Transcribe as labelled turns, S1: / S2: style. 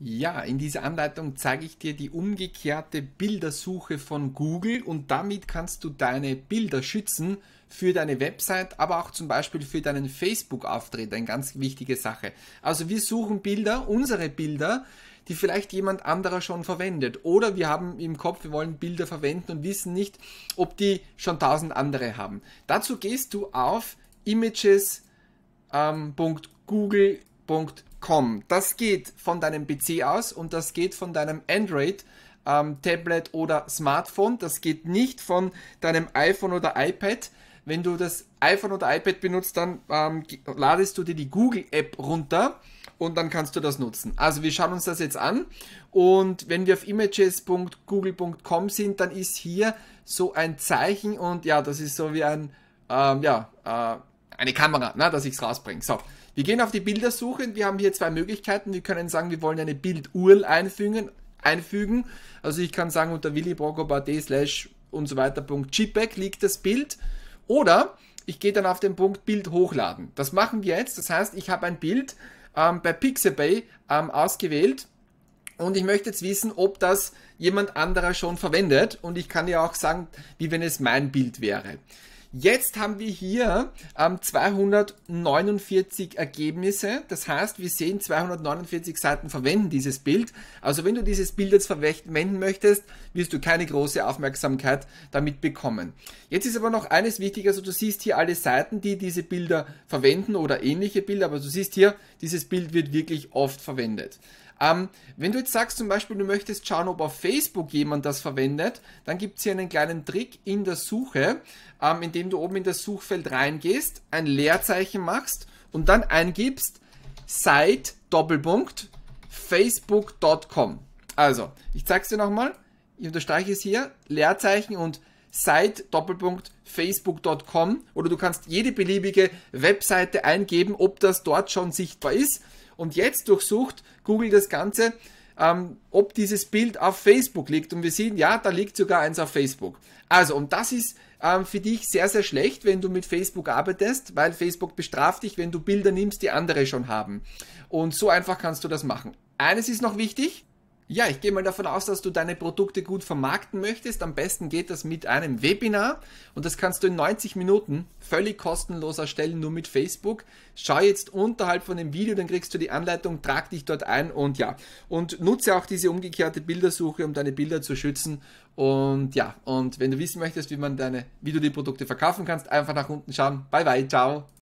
S1: Ja, in dieser Anleitung zeige ich dir die umgekehrte Bildersuche von Google und damit kannst du deine Bilder schützen für deine Website, aber auch zum Beispiel für deinen Facebook-Auftritt, eine ganz wichtige Sache. Also wir suchen Bilder, unsere Bilder, die vielleicht jemand anderer schon verwendet. Oder wir haben im Kopf, wir wollen Bilder verwenden und wissen nicht, ob die schon tausend andere haben. Dazu gehst du auf images.google.com ähm, Com. Das geht von deinem PC aus und das geht von deinem Android. Ähm, Tablet oder Smartphone. Das geht nicht von deinem iPhone oder iPad. Wenn du das iPhone oder iPad benutzt, dann ähm, ladest du dir die Google-App runter und dann kannst du das nutzen. Also wir schauen uns das jetzt an und wenn wir auf images.google.com sind, dann ist hier so ein Zeichen und ja, das ist so wie ein, ähm, ja, äh, eine Kamera, ne, dass ich es rausbringe. So, wir gehen auf die Bildersuche und wir haben hier zwei Möglichkeiten. Wir können sagen, wir wollen eine Bild-URL einfügen, einfügen. Also ich kann sagen, unter willibrogo.de slash und so weiter Punkt JPEG liegt das Bild. Oder ich gehe dann auf den Punkt Bild hochladen. Das machen wir jetzt. Das heißt, ich habe ein Bild ähm, bei Pixabay ähm, ausgewählt und ich möchte jetzt wissen, ob das jemand anderer schon verwendet. Und ich kann ja auch sagen, wie wenn es mein Bild wäre. Jetzt haben wir hier ähm, 249 Ergebnisse. Das heißt, wir sehen 249 Seiten verwenden dieses Bild. Also wenn du dieses Bild jetzt verwenden möchtest, wirst du keine große Aufmerksamkeit damit bekommen. Jetzt ist aber noch eines wichtig, also du siehst hier alle Seiten, die diese Bilder verwenden oder ähnliche Bilder, aber du siehst hier, dieses Bild wird wirklich oft verwendet. Ähm, wenn du jetzt sagst zum Beispiel, du möchtest schauen, ob auf Facebook jemand das verwendet, dann gibt es hier einen kleinen Trick in der Suche, ähm, indem du oben in das Suchfeld reingehst, ein Leerzeichen machst und dann eingibst site Doppelpunkt facebook.com. Also, ich zeig's dir nochmal ich unterstreiche es hier, Leerzeichen und Site facebook.com oder du kannst jede beliebige Webseite eingeben, ob das dort schon sichtbar ist. Und jetzt durchsucht Google das Ganze, ähm, ob dieses Bild auf Facebook liegt. Und wir sehen, ja, da liegt sogar eins auf Facebook. Also, und das ist ähm, für dich sehr, sehr schlecht, wenn du mit Facebook arbeitest, weil Facebook bestraft dich, wenn du Bilder nimmst, die andere schon haben. Und so einfach kannst du das machen. Eines ist noch wichtig, ja, ich gehe mal davon aus, dass du deine Produkte gut vermarkten möchtest. Am besten geht das mit einem Webinar und das kannst du in 90 Minuten völlig kostenlos erstellen, nur mit Facebook. Schau jetzt unterhalb von dem Video, dann kriegst du die Anleitung, trag dich dort ein und ja. Und nutze auch diese umgekehrte Bildersuche, um deine Bilder zu schützen. Und ja, und wenn du wissen möchtest, wie man deine, wie du die Produkte verkaufen kannst, einfach nach unten schauen. Bye bye, ciao.